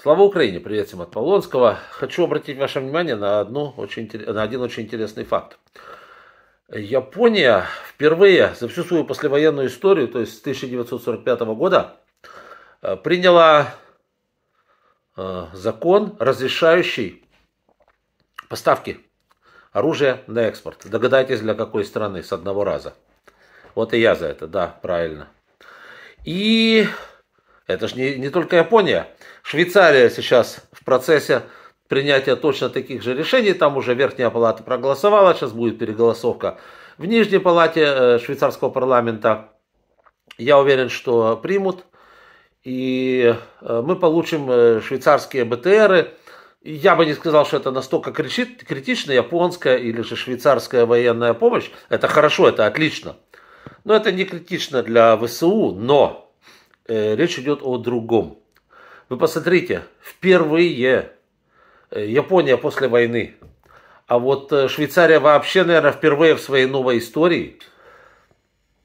Слава Украине! Привет всем от Полонского. Хочу обратить ваше внимание на, одну очень, на один очень интересный факт. Япония впервые за всю свою послевоенную историю, то есть с 1945 года, э, приняла э, закон, разрешающий поставки оружия на экспорт. Догадайтесь, для какой страны с одного раза. Вот и я за это, да, правильно. И это же не, не только Япония. Швейцария сейчас в процессе принятия точно таких же решений. Там уже Верхняя Палата проголосовала, сейчас будет переголосовка в Нижней Палате э, швейцарского парламента. Я уверен, что примут. И э, мы получим э, швейцарские БТРы. Я бы не сказал, что это настолько кричит, критично, японская или же швейцарская военная помощь. Это хорошо, это отлично. Но это не критично для ВСУ, но Э, речь идет о другом. Вы посмотрите, впервые э, Япония после войны, а вот э, Швейцария вообще, наверное, впервые в своей новой истории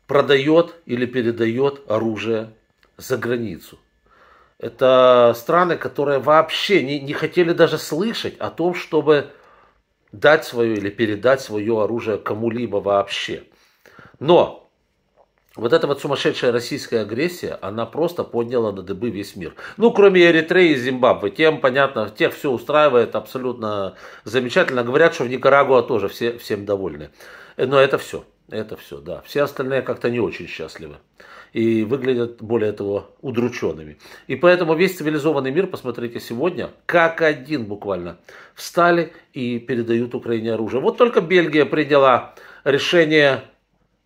продает или передает оружие за границу. Это страны, которые вообще не, не хотели даже слышать о том, чтобы дать свое или передать свое оружие кому-либо вообще. Но вот эта вот сумасшедшая российская агрессия, она просто подняла на дыбы весь мир. Ну, кроме Эритреи и Зимбабве. Тем, понятно, тех все устраивает абсолютно замечательно. Говорят, что в Никарагуа тоже все, всем довольны. Но это все. Это все, да. Все остальные как-то не очень счастливы. И выглядят, более того, удрученными. И поэтому весь цивилизованный мир, посмотрите, сегодня, как один буквально, встали и передают Украине оружие. Вот только Бельгия приняла решение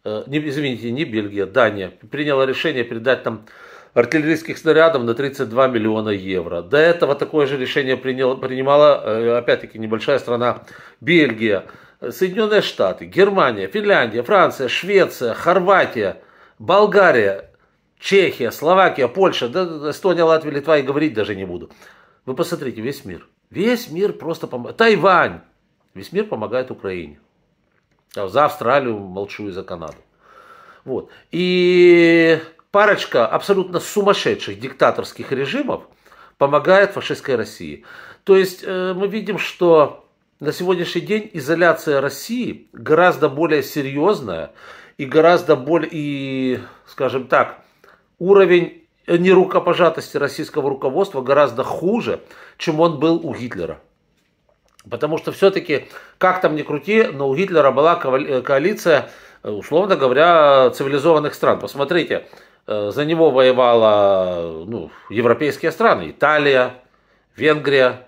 Э, не, извините, не Бельгия, Дания, приняла решение передать там артиллерийских снарядов на 32 миллиона евро. До этого такое же решение принял, принимала, э, опять-таки, небольшая страна Бельгия, Соединенные Штаты, Германия, Финляндия, Франция, Швеция, Хорватия, Болгария, Чехия, Словакия, Польша, да, Эстония, Латвия, Литва и говорить даже не буду. Вы посмотрите, весь мир. Весь мир просто помогает. Тайвань. Весь мир помогает Украине за Австралию молчу и за Канаду. Вот. И парочка абсолютно сумасшедших диктаторских режимов помогает фашистской России. То есть э, мы видим, что на сегодняшний день изоляция России гораздо более серьезная и гораздо более, и, скажем так, уровень нерукопожатости российского руководства гораздо хуже, чем он был у Гитлера. Потому что все-таки, как там ни крути, но у Гитлера была э, коалиция, э, условно говоря, цивилизованных стран. Посмотрите, э, за него воевала ну, европейские страны, Италия, Венгрия,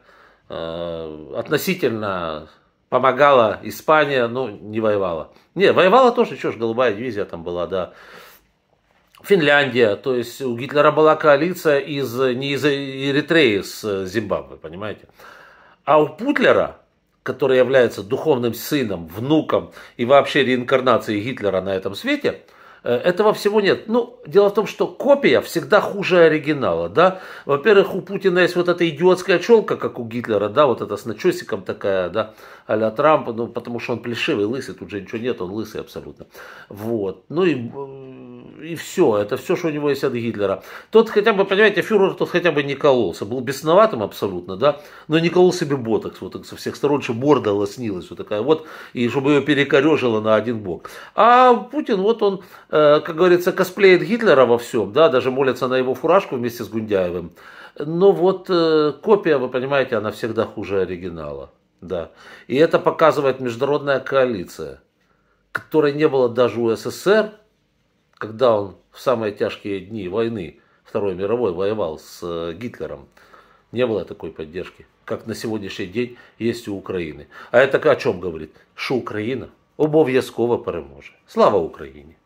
относительно помогала Испания, но не воевала. Не, воевала тоже, что ж, голубая дивизия там была, да. Финляндия, то есть у Гитлера была коалиция из, не из Эритреи, с Зимбабве, понимаете? А у Путлера, который является духовным сыном, внуком и вообще реинкарнацией Гитлера на этом свете, э, этого всего нет. Ну, дело в том, что копия всегда хуже оригинала, да. Во-первых, у Путина есть вот эта идиотская челка, как у Гитлера, да, вот эта с начесиком такая, да, а Трампа, ну, потому что он плешивый, лысый, тут же ничего нет, он лысый абсолютно. Вот. Ну и и все, это все, что у него есть от Гитлера. Тот хотя бы, понимаете, фюрер тот хотя бы не кололся, был бесноватым абсолютно, да, но не колол себе ботокс, вот так со всех сторон, чтобы борда лоснилась, вот такая вот, и чтобы ее перекорежило на один бок. А Путин, вот он, э, как говорится, косплеит Гитлера во всем, да, даже молится на его фуражку вместе с Гундяевым. Но вот э, копия, вы понимаете, она всегда хуже оригинала, да. И это показывает международная коалиция, которой не было даже у СССР, когда он в самые тяжкие дни войны Второй мировой воевал с э, Гитлером, не было такой поддержки, как на сегодняшний день есть у Украины. А это о чем говорит? Що Україна обов'язково переможе. Слава Украине!